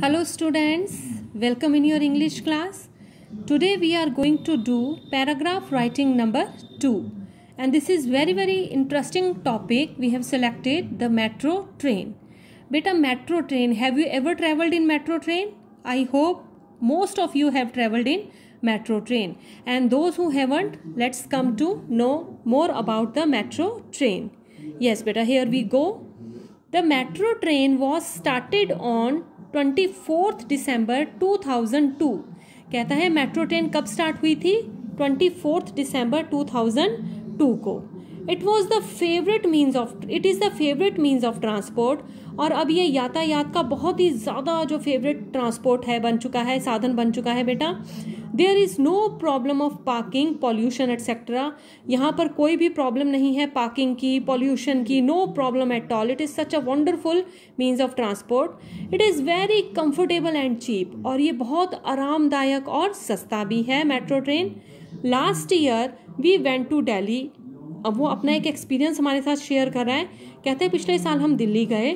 Hello students, welcome in your English class. Today we are going to do paragraph writing number 2 and this is very very interesting topic we have selected the metro train. Beta metro train, have you ever traveled in metro train? I hope most of you have traveled in metro train and those who haven't let's come to know more about the metro train. Yes beta here we go. The metro train was started on twenty fourth December two thousand two कहता है metro train कब start हुई थी twenty fourth December two thousand two को it was the favourite means of it is the favourite means of transport और अब ये यातायात का बहुत ही ज़्यादा जो फेवरेट ट्रांसपोर्ट है बन चुका है साधन बन चुका है बेटा there is no problem of parking pollution etcetera यहाँ पर कोई भी प्रॉब्लम नहीं है पार्किंग की पॉल्यूशन की no problem at all it is such a wonderful means of transport it is very comfortable and cheap और ये बहुत आरामदायक और सस्ता भी है metro train last year we went to Delhi अब वो अपना एक एक्सपीरियंस हमारे साथ शेयर कर रहा है कहते हैं पिछले साल हम दिल्ली गए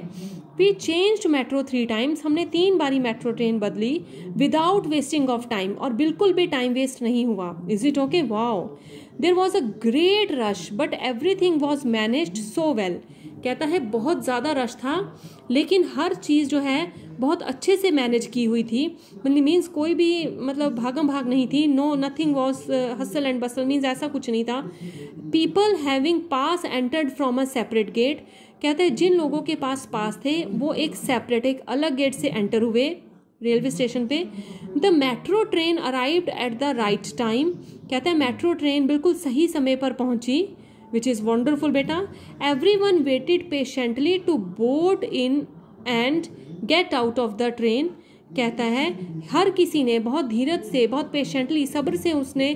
we change metro three times हमने तीन बारी मेट्रो ट्रेन बदली विदाउट वेस्टिंग ऑफ टाइम और बिल्कुल भी टाइम वेस्ट नहीं हुआ is it okay wow there was a great rush but everything was manage so well कहता है बहुत ज़्यादा रश था लेकिन हर चीज़ जो है बहुत अच्छे से मैनेज की हुई थी मतलब मीन्स कोई भी मतलब भागम भाग नहीं थी no nothing was hustle and bustle means ऐसा कुछ नहीं था people having pass entered from a separate gate कहते हैं जिन लोगों के पास पास थे वो एक सेपरेट एक अलग गेट से एंटर हुए रेलवे स्टेशन पे the metro train arrive at the right time कहते हैं मेट्रो ट्रेन बिल्कुल सही समय पर पहुंची विच इज़ वंडरफुल बेटा everyone waited patiently to board in and get out of the train कहता है हर किसी ने बहुत धीरज से बहुत पेशेंटली सब्र से उसने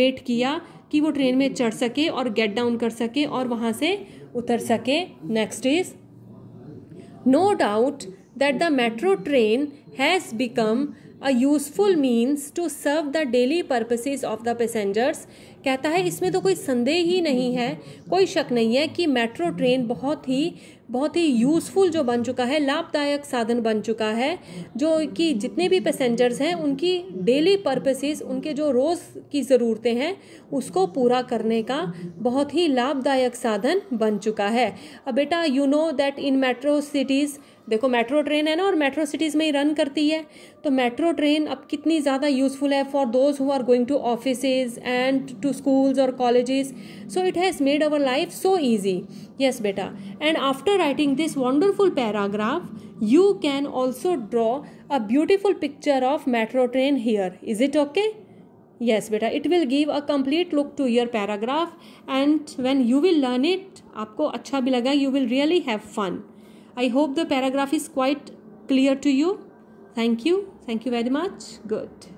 वेट किया कि वो ट्रेन में चढ़ सके और गेट डाउन कर सके और वहाँ से उतर सके next is no doubt that the metro train has become a useful means to serve the daily purposes of the passengers कहता है इसमें तो कोई संदेह ही नहीं है कोई शक नहीं है कि मेट्रो ट्रेन बहुत ही बहुत ही यूज़फुल जो बन चुका है लाभदायक साधन बन चुका है जो कि जितने भी पैसेंजर्स हैं उनकी डेली पर्पसेस उनके जो रोज़ की ज़रूरतें हैं उसको पूरा करने का बहुत ही लाभदायक साधन बन चुका है अब बेटा you know that in metro cities देखो मेट्रो ट्रेन है ना और मेट्रो सिटीज़ में ही रन करती है तो मेट्रो ट्रेन अब कितनी ज़्यादा यूज़फुल है for those who are going to offices and to schools और colleges so it has made our life so easy Yes, beta. And after writing this wonderful paragraph, you can also draw a beautiful picture of metro train here. Is it okay? Yes, beta. It will give a complete look to your paragraph and when you will learn it, आपको अच्छा भी लगा you will really have fun. I hope the paragraph is quite clear to you. Thank you. Thank you very much. Good.